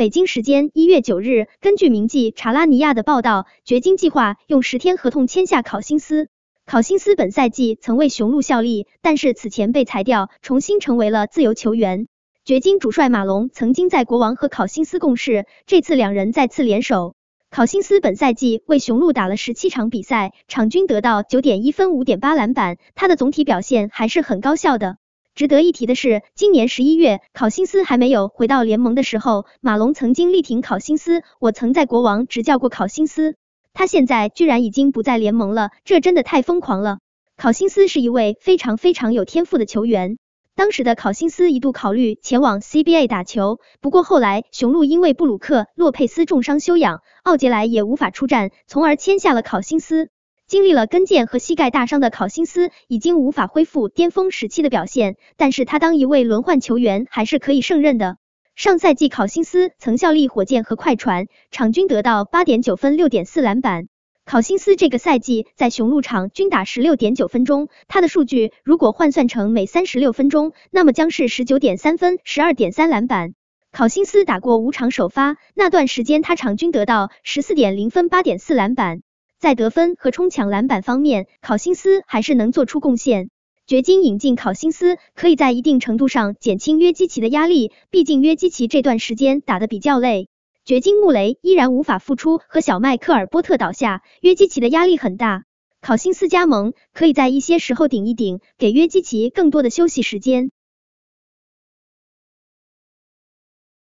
北京时间一月九日，根据名记查拉尼亚的报道，掘金计划用十天合同签下考辛斯。考辛斯本赛季曾为雄鹿效力，但是此前被裁掉，重新成为了自由球员。掘金主帅马龙曾经在国王和考辛斯共事，这次两人再次联手。考辛斯本赛季为雄鹿打了十七场比赛，场均得到九点一分、五点八篮板，他的总体表现还是很高效的。值得一提的是，今年十一月考辛斯还没有回到联盟的时候，马龙曾经力挺考辛斯。我曾在国王执教过考辛斯，他现在居然已经不在联盟了，这真的太疯狂了。考辛斯是一位非常非常有天赋的球员。当时的考辛斯一度考虑前往 CBA 打球，不过后来雄鹿因为布鲁克洛佩斯重伤休养，奥杰莱也无法出战，从而签下了考辛斯。经历了跟腱和膝盖大伤的考辛斯已经无法恢复巅峰时期的表现，但是他当一位轮换球员还是可以胜任的。上赛季考辛斯曾效力火箭和快船，场均得到八点九分六点四篮板。考辛斯这个赛季在雄鹿场均打十六点九分钟，他的数据如果换算成每三十六分钟，那么将是十九点三分十二点三篮板。考辛斯打过五场首发，那段时间他场均得到十四点零分八点四篮板。在得分和冲抢篮板方面，考辛斯还是能做出贡献。掘金引进考辛斯，可以在一定程度上减轻约基奇的压力。毕竟约基奇这段时间打的比较累，掘金穆雷依然无法复出，和小麦克尔波特倒下，约基奇的压力很大。考辛斯加盟，可以在一些时候顶一顶，给约基奇更多的休息时间。